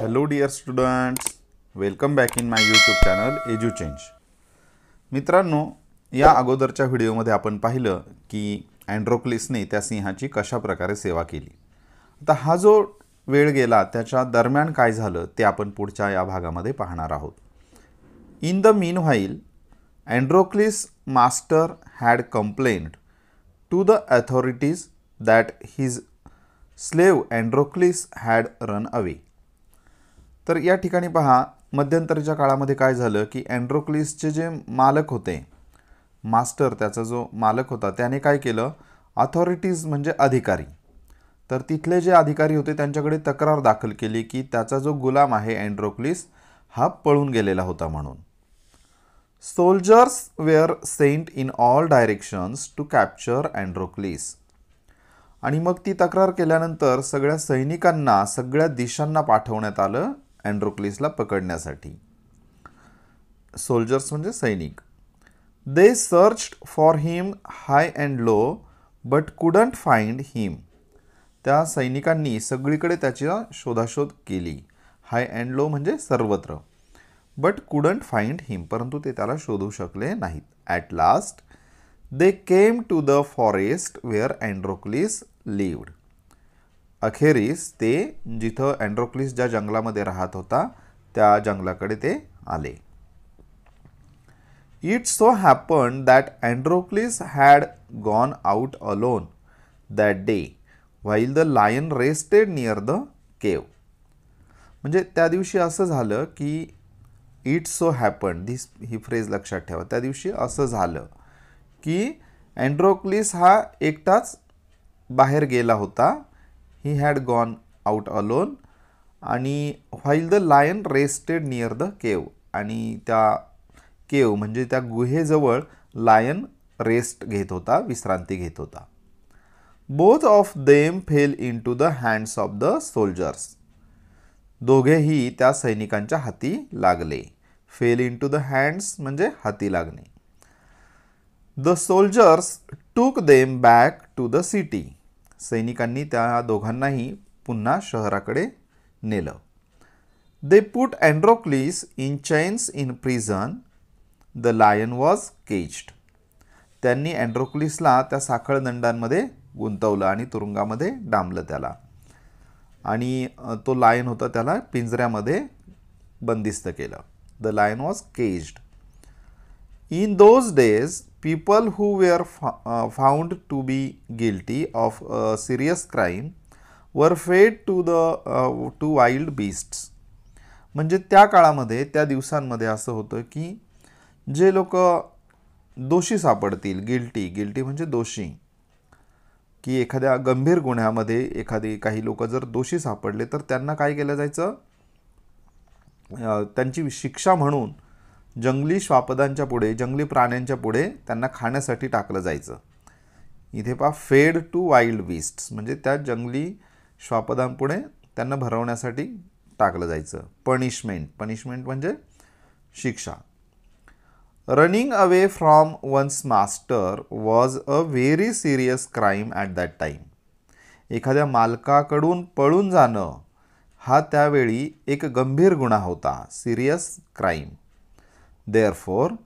Hello dear students welcome back in my YouTube channel edu change मित्रांनो या अगोदरच्या व्हिडिओमध्ये आपण पाहिलं की अँड्रोक्लिसने त्या सिंहाची कशाप्रकारे सेवा केली आता हा जो वेळ गेला त्याच्या दरम्यान काय झालं ते आपण पुढच्या या भागामध्ये पाहणार आहोत in the meanwhile Androcles master had complaint to the authorities that his slave Androcles had run away तर या ठिकाणी पहा मध्यंतरीच्या काळामध्ये काय झालं की अँड्रोक्लिसचे जे मालक होते मास्टर त्याचा जो मालक होता त्याने काय केलं ऑथॉरिटीज म्हणजे अधिकारी तर तिथले जे अधिकारी होते त्यांच्याकडे तक्रार दाखल केली की त्याचा जो गुलाम आहे अँड्रोक्लिस हा पळून गेलेला होता म्हणून soldiers were sent in all directions to capture Androcles आणि मग ती तक्रार केल्यानंतर सगळ्या सैनिकांना सगळ्या दिशांना पाठवण्यात आलं अँड्रोक्लिसला पकडण्यासाठी सोल्जर्स म्हणजे सैनिक they search for him high and low but couldn't find him त्या सैनिकांनी सगळीकडे त्याची शोधाशोध केली हाय अँड लो म्हणजे सर्वत्र बट कुडंट फाइंड हिम परंतु ते त्याला शोधू शकले नाहीत at last they came to the forest where Androcles lived अखेरीस ते जिथं अँड्रोक्लिस ज्या जंगलामध्ये राहत होता त्या जंगलाकडे ते आले it so happen that Androcles had gone out alone that day while the lion rested near the cave म्हणजे त्या दिवशी असं झालं की इट सो हॅपन धीस ही फ्रेज लक्षात ठेवा त्या दिवशी असं झालं की अँड्रोक्लिस हा एकटाच बाहेर गेला होता he had gone out alone आणि while the lion rested near the cave आणि त्या केव म्हणजे त्या गुहेजवळ लायन रेस्ट घेत होता विश्रांती घेत होता both of them fell into the hands of the soldiers दोघेही त्या सैनिकांच्या हाती लागले fell into the hands म्हणजे हाती लागणे the soldiers took them back to the city सैनिकांनी त्या दोघांनाही पुन्हा शहराकडे नेलं they put Androcles in chains in prison the lion was caged त्यांनी अँड्रोक्लिसला त्या साखळदंडांमध्ये गुंतवलं आणि तुरुंगामध्ये डांबलं त्याला आणि तो लायन होता त्याला पिंजऱ्यामध्ये बंदिस्त केलं the lion was caged in those days people who were फा uh, found to be guilty of serious crime were fed to the to wild to म्हणजे त्या काळामध्ये त्या दिवसांमध्ये असं होतं की जे लोक दोषी सापडतील गिल्टी गिल्टी म्हणजे दोषी की एखाद्या गंभीर गुन्ह्यामध्ये एखादी काही लोक जर दोषी सापडले तर त्यांना काय केलं जायचं त्यांची शिक्षा म्हणून जंगली श्वापदांच्या पुढे जंगली प्राण्यांच्या पुढे त्यांना खाण्यासाठी टाकलं जायचं इथे पहा फेड टू वाईल्ड बीस्ट म्हणजे त्या जंगली श्वापदांपुढे त्यांना भरवण्यासाठी टाकलं जायचं पनिशमेंट पनिशमेंट म्हणजे शिक्षा running away from one's master was a very serious crime at that time एखाद्या मालकाकडून पळून जाणं हा त्यावेळी एक गंभीर गुन्हा होता serious crime Therefore,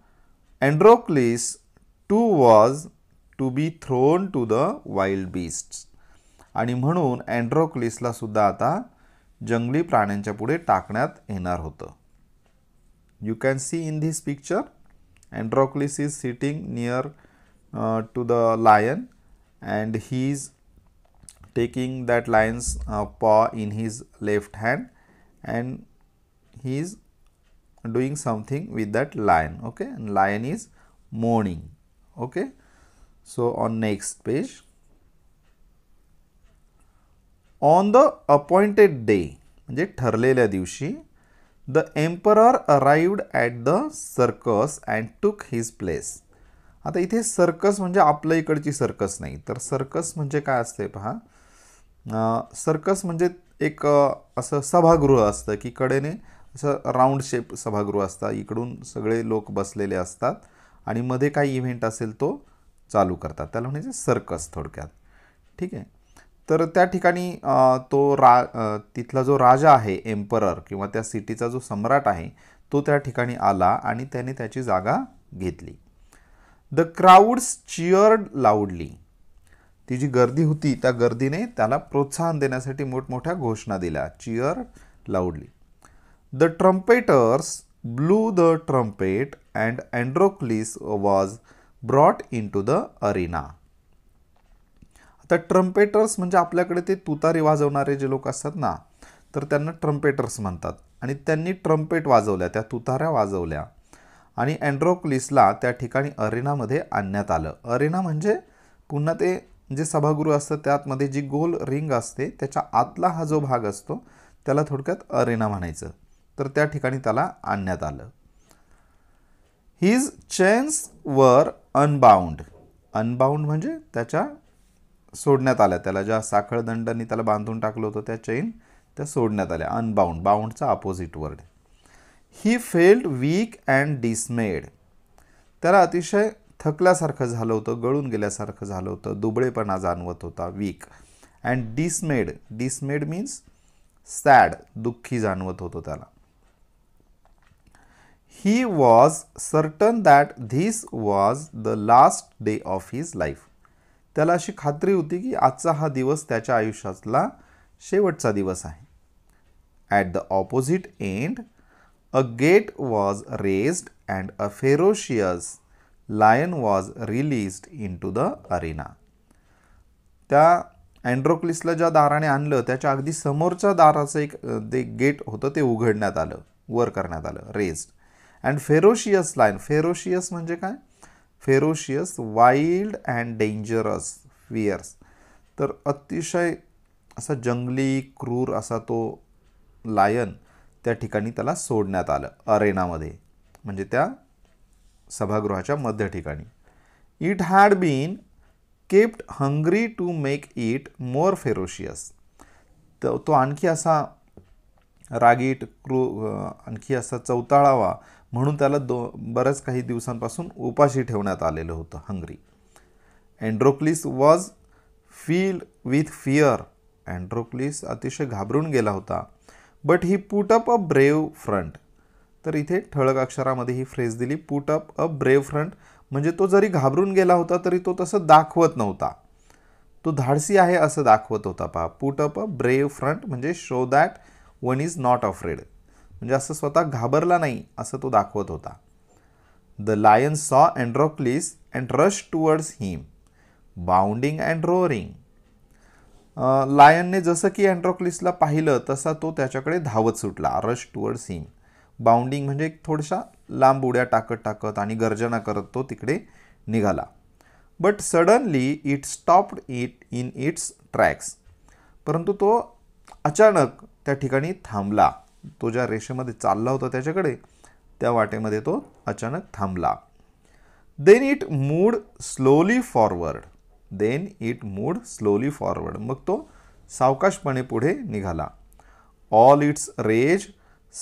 Androcles too was to be thrown to the wild beasts. आणि म्हणून अँड्रोक्लिसला सुद्धा आता जंगली प्राण्यांच्या पुढे टाकण्यात येणार होतं you can see in this picture Androcles is sitting near to the lion and he is taking that lion's paw in his left hand and he is doing something with that lion okay and lion is mourning okay so on next page on the appointed day म्हणजे ठरलेल्या दिवशी the emperor arrived at the circus and took his place आता इथे circus म्हणजे आपल्या इकडची circus नाही तर सर्कस म्हणजे काय असते पहा सर्कस म्हणजे एक असं सभागृह असतं की कडेने असं राऊंड शेप सभागृह असतात इकडून सगळे लोक बसलेले असतात आणि मध्ये काही इव्हेंट असेल तो चालू करतात त्याला म्हणजे सर्कस थोडक्यात ठीक आहे तर त्या ठिकाणी तो रा तिथला जो राजा आहे एम्परर किंवा त्या सिटीचा जो सम्राट आहे तो त्या ठिकाणी आला आणि त्याने त्याची जागा घेतली द क्राऊड्स चिअर्ड लाऊडली ती जी गर्दी होती त्या गर्दीने त्याला प्रोत्साहन देण्यासाठी मोठमोठ्या घोषणा दिल्या cheer loudly The trumpeters blew the trumpet and Androcles was brought into the arena. आता ट्रम्पेटर्स म्हणजे आपल्याकडे ते तुतारी वाजवणारे जे लोक असतात ना तर त्यांना ट्रम्पेटर्स म्हणतात आणि त्यांनी ट्रम्पेट वाजवल्या त्या तुताऱ्या वाजवल्या आणि अँड्रोक्लिसला त्या ठिकाणी अरेनामध्ये आणण्यात आलं अरेना म्हणजे पुन्हा ते जे सभागृह असतं त्यातमध्ये जी गोल रिंग असते त्याच्या आतला हा जो भाग असतो त्याला थोडक्यात अरेना म्हणायचं तर त्या ठिकाणी त्याला आणण्यात आलं his chains were unbound unbound म्हणजे त्याच्या सोडण्यात आल्या त्याला ज्या साखळदंडांनी त्याला बांधून टाकलं होतं त्या चेन त्या सोडण्यात आल्या अनबाउंड बाउंडचा opposite word he felt weak and dismayed त्याला अतिशय थकल्यासारखं झालं होतं गळून गेल्यासारखं झालं होतं दुबळेपणा जाणवत होता weak and dismayed dismayed means sad दुःखी जाणवत होतं त्याला he was certain that this was the last day of his life त्याला अशी खात्री होती की आजचा हा दिवस त्याच्या आयुष्यातला शेवटचा दिवस आहे at the opposite end a gate was raised and a ferocious lion was released into the arena त्या अँड्रोक्लिसला ज्या दाराने आणलं त्याच्या अगदी समोरच्या दाराचं एक ते गेट होतं ते उघडण्यात आलं वर करण्यात आलं raised and ferocious lion ferocious म्हणजे काय ferocious wild and dangerous fierce तर अतिशय असा जंगली क्रूर असा तो लायन त्या ठिकाणी त्याला सोडण्यात आलं अरेनामध्ये म्हणजे त्या सभागृहाच्या मध्य ठिकाणी it had been kept hungry to make it more ferocious तर तो आणखी असा रागीट क्रू आणखी असा चौताळावा म्हणून त्याला दो बऱ्याच काही दिवसांपासून उपाशी ठेवण्यात आलेलं होतं hungry Androcles was feel with fear Androcles अतिशय घाबरून गेला होता but he put up a brave front तर इथे ठळक अक्षरामध्ये ही फ्रेज दिली put up a brave front म्हणजे तो जरी घाबरून गेला होता तरी तो तसं दाखवत नव्हता तो धाडसी आहे असं दाखवत होता पहा put up a brave front म्हणजे show that one is not afraid म्हणजे असं स्वतः घाबरला नाही असं तो दाखवत होता the lion saw Androcles and rush towards him bounding and roaring लायनने जसं की अँड्रॉक्लिसला पाहिलं तसा तो त्याच्याकडे धावत सुटला रश टुवर्ड्स हिम बाउंडिंग म्हणजे एक थोडशा लांब उड्या टाकत टाकत आणि गर्जना करत तो तिकडे निघाला but suddenly it stopped it in its tracks परंतु तो अचानक त्या ठिकाणी थांबला तो ज्या रेषेमध्ये चालला होता त्याच्याकडे त्या वाटेमध्ये तो अचानक थांबला then it moved slowly forward then it moved slowly forward मग तो सावकाशपणे पुढे निघाला all its rage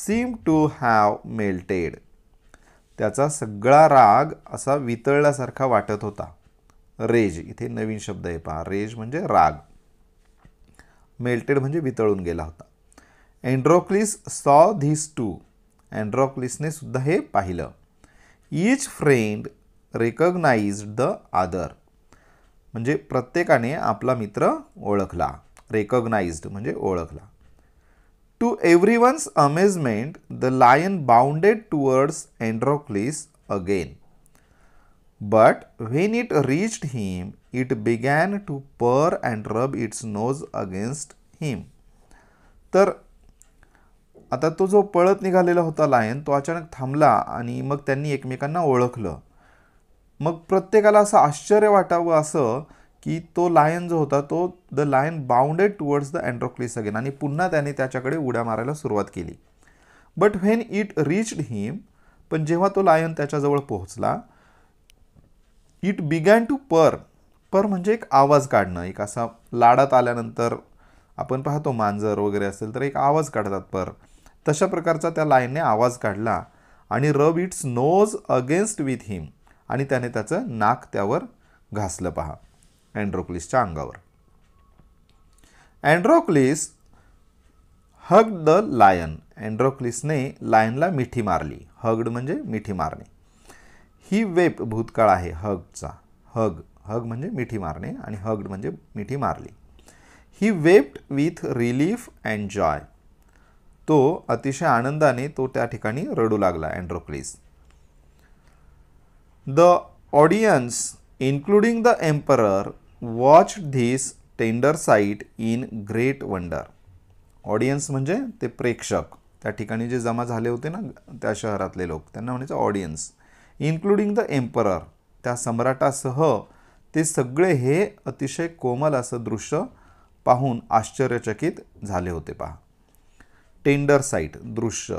seem to have melted त्याचा सगळा राग असा वितळल्यासारखा वाटत होता रेज इथे नवीन शब्द आहे पहा रेज म्हणजे राग मेल्टेड म्हणजे वितळून गेला होता अँड्रोक्लिस सॉ धीस टू अँड्रोक्लिसने सुद्धा हे पाहिलं ईच फ्रेंड रेकग्नाइज्ड द आदर म्हणजे प्रत्येकाने आपला मित्र ओळखला रेकग्नाइज्ड म्हणजे ओळखला to everyone's amazement the lion bounded towards Androcles again but when it reached him it began to purr and rub its nose against him तर आता तो जो पळत निघालेला होता लायन तो अचानक थांबला आणि मग त्यांनी एकमेकांना ओळखलं मग प्रत्येकाला असं आश्चर्य वाटावं असं की तो लायन जो होता तो the lion bounded towards the Androcles again आणि पुन्हा त्याने त्याच्याकडे उड्या मारायला सुरुवात केली but when it reached him पण जेव्हा तो लायन त्याच्याजवळ पोहोचला it began to purr purr म्हणजे एक आवाज काढणं एक असा लाडात आल्यानंतर आपण पाहतो मांजर वगैरे असेल तर एक आवाज काढतात पर तशा प्रकारचा त्या लायनने आवाज काढला आणि rub its nose against with him आणि त्याने त्याचं नाक त्यावर घासलं पहा अँड्रोक्लिसच्या अंगावर अँड्रोक्लिस हग द लायन अँड्रोक्लिसने लायनला मिठी मारली हगड म्हणजे मिठी मारणे ही वेप भूतकाळ आहे हगचा हग हग म्हणजे मिठी मारणे आणि हगड म्हणजे मिठी मारली he wept with relief and joy तो अतिशय आनंदाने तो त्या ठिकाणी रडू लागला Androcles the audience including the emperor watch this tender sight in great wonder audience म्हणजे ते प्रेक्षक त्या ठिकाणी जे जमा झाले होते ना त्या शहरातले लोक त्यांना म्हणायचं ऑडियन्स इन्क्लुडिंग द एम्परर त्या सम्राटासह ते सगळे हे अतिशय कोमल असं दृश्य पाहून आश्चर्यचकित झाले होते पहा टेंडर साईट दृश्य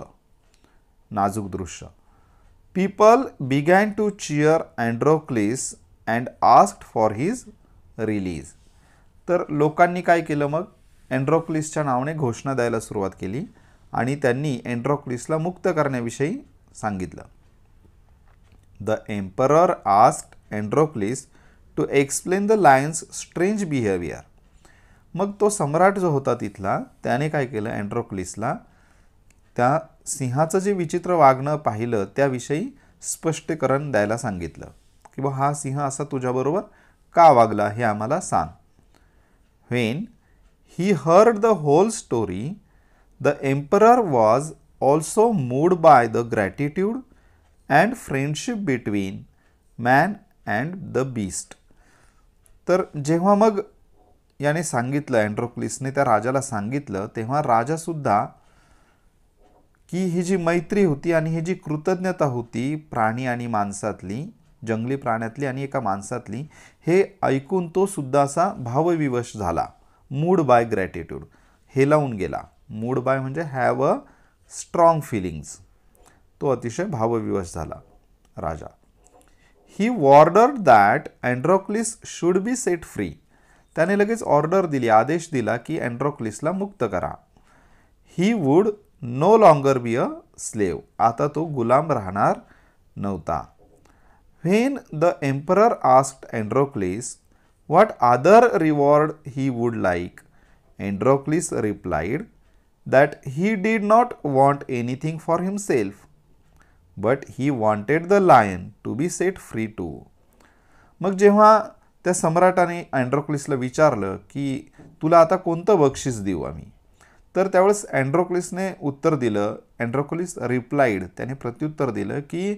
नाजूक दृश्य people began to cheer Androcles and asked for his release तर लोकांनी काय केलं मग अँड्रोक्लिसच्या नावाने घोषणा द्यायला सुरुवात केली आणि त्यांनी अँड्रोक्लिसला मुक्त करण्याविषयी सांगितलं the emperor asked Androcles to explain the lion's strange behaviour मग तो सम्राट जो होता तिथला त्याने काय केलं अँड्रोक्लिसला त्या सिंहाचं जे विचित्र वागणं पाहिलं त्याविषयी स्पष्टीकरण द्यायला सांगितलं की बा हा सिंह असा तुझ्याबरोबर का वागला हे आम्हाला सांग when he heard the whole story the emperor was also moved by the gratitude and friendship between man and the beast तर जेव्हा मग याने सांगितलं अँड्रोक्लिसने त्या राजाला सांगितलं तेव्हा राजासुद्धा की ही जी मैत्री होती आणि ही जी कृतज्ञता होती प्राणी आणि माणसातली जंगली प्राण्यातली आणि एका माणसातली हे ऐकून तो सुद्धा असा भावविवश झाला मूड बाय ग्रॅटिट्यूड हे लावून गेला मूड बाय म्हणजे हॅव अ स्ट्रॉंग फिलिंग्स तो अतिशय भावविवश झाला राजा he ordered that Androcles should be set free त्याने लगेच ऑर्डर दिली आदेश दिला की अँड्रोक्लिसला मुक्त करा he would no longer be a slave आता तो गुलाम राहणार नव्हता when the emperor asked Androcles what other reward he would like Androcles replied that he did not want anything for himself but he wanted the lion to be set free too मग जेव्हा त्या सम्राटाने अँड्रोक्लिसला विचारलं की तुला आता कोणतं बक्षीस देऊ आम्ही तर त्यावेळेस अँड्रोक्लिसने उत्तर दिलं अँड्रोक्लिस रिप्लाईड त्याने प्रत्युत्तर दिलं की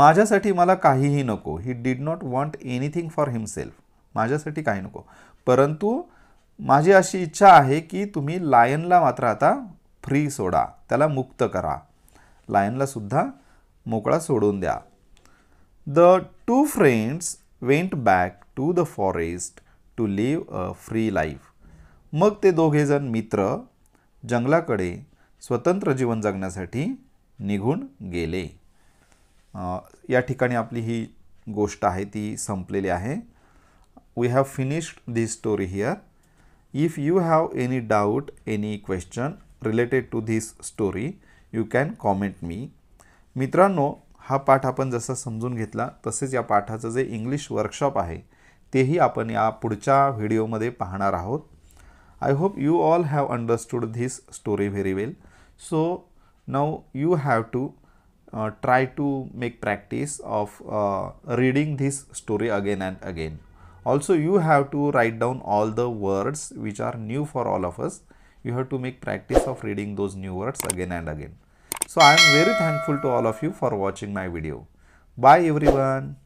माझ्यासाठी मला काहीही नको he did not want anything for himself माझ्यासाठी काही नको परंतु माझी अशी इच्छा आहे की तुम्ही लायनला मात्र आता फ्री सोडा त्याला मुक्त करा लायनलासुद्धा मोकळा सोडून द्या the two friends went back to the forest to live a free life मग ते दोघेजण मित्र जंगलाकडे स्वतंत्र जीवन जगण्यासाठी निघून गेले या ठिकाणी आपली ही गोष्ट आहे ती संपलेली आहे we have finished this story here if you have any doubt any question related to this story you can comment me मित्रांनो हा पाठ आपण जसा समजून घेतला तसेच या पाठाचं जे इंग्लिश वर्कशॉप आहे तेही आपण या पुढच्या व्हिडिओमध्ये पाहणार आहोत I hope you all have understood this story very well so now you have to try to make practice of reading this story again and again also you have to write down all the words which are new for all of us you have to make practice of reading those new words again and again So I am very thankful to all of you for watching my video. Bye everyone.